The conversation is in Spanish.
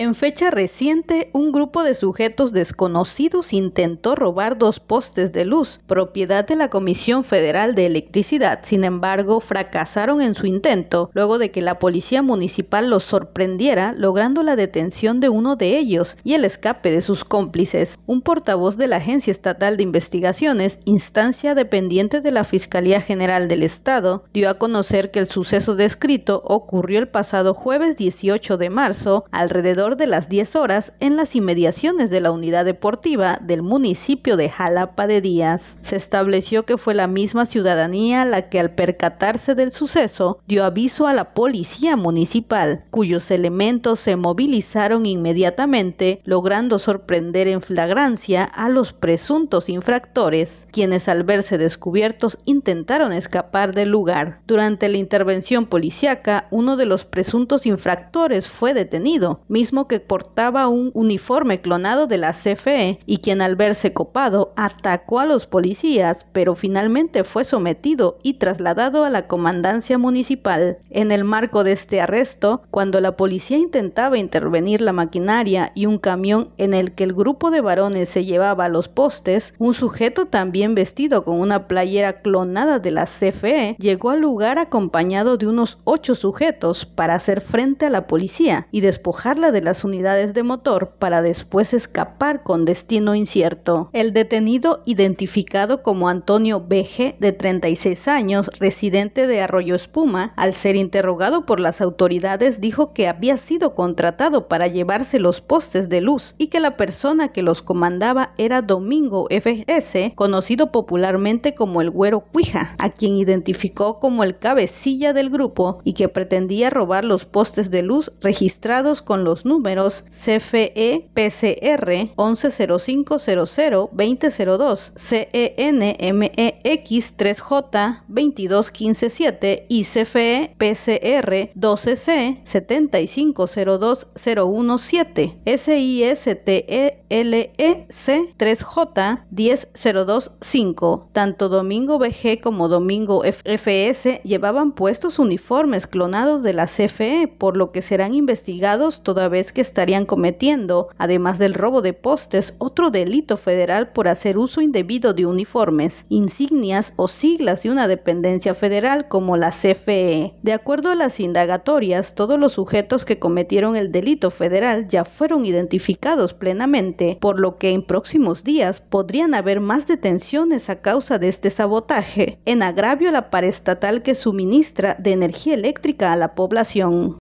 En fecha reciente, un grupo de sujetos desconocidos intentó robar dos postes de luz, propiedad de la Comisión Federal de Electricidad. Sin embargo, fracasaron en su intento luego de que la policía municipal los sorprendiera, logrando la detención de uno de ellos y el escape de sus cómplices. Un portavoz de la Agencia Estatal de Investigaciones, instancia dependiente de la Fiscalía General del Estado, dio a conocer que el suceso descrito ocurrió el pasado jueves 18 de marzo, alrededor de las 10 horas en las inmediaciones de la unidad deportiva del municipio de Jalapa de Díaz. Se estableció que fue la misma ciudadanía la que al percatarse del suceso dio aviso a la policía municipal, cuyos elementos se movilizaron inmediatamente, logrando sorprender en flagrancia a los presuntos infractores, quienes al verse descubiertos intentaron escapar del lugar. Durante la intervención policíaca, uno de los presuntos infractores fue detenido, mismo que portaba un uniforme clonado de la CFE y quien al verse copado atacó a los policías, pero finalmente fue sometido y trasladado a la comandancia municipal. En el marco de este arresto, cuando la policía intentaba intervenir la maquinaria y un camión en el que el grupo de varones se llevaba a los postes, un sujeto también vestido con una playera clonada de la CFE llegó al lugar acompañado de unos ocho sujetos para hacer frente a la policía y despojarla de la las unidades de motor para después escapar con destino incierto. El detenido, identificado como Antonio Bege, de 36 años, residente de Arroyo Espuma, al ser interrogado por las autoridades dijo que había sido contratado para llevarse los postes de luz y que la persona que los comandaba era Domingo FS, conocido popularmente como el Güero Cuija, a quien identificó como el cabecilla del grupo y que pretendía robar los postes de luz registrados con los números números CFE-PCR 110500-2002, CENMEX3J 22157 y CFE-PCR 12C 7502017, SISTELEC 3J 10025. Tanto Domingo BG como Domingo FS e llevaban puestos uniformes clonados de la CFE, por lo que serán investigados toda vez que estarían cometiendo, además del robo de postes, otro delito federal por hacer uso indebido de uniformes, insignias o siglas de una dependencia federal como la CFE. De acuerdo a las indagatorias, todos los sujetos que cometieron el delito federal ya fueron identificados plenamente, por lo que en próximos días podrían haber más detenciones a causa de este sabotaje, en agravio a la parestatal que suministra de energía eléctrica a la población.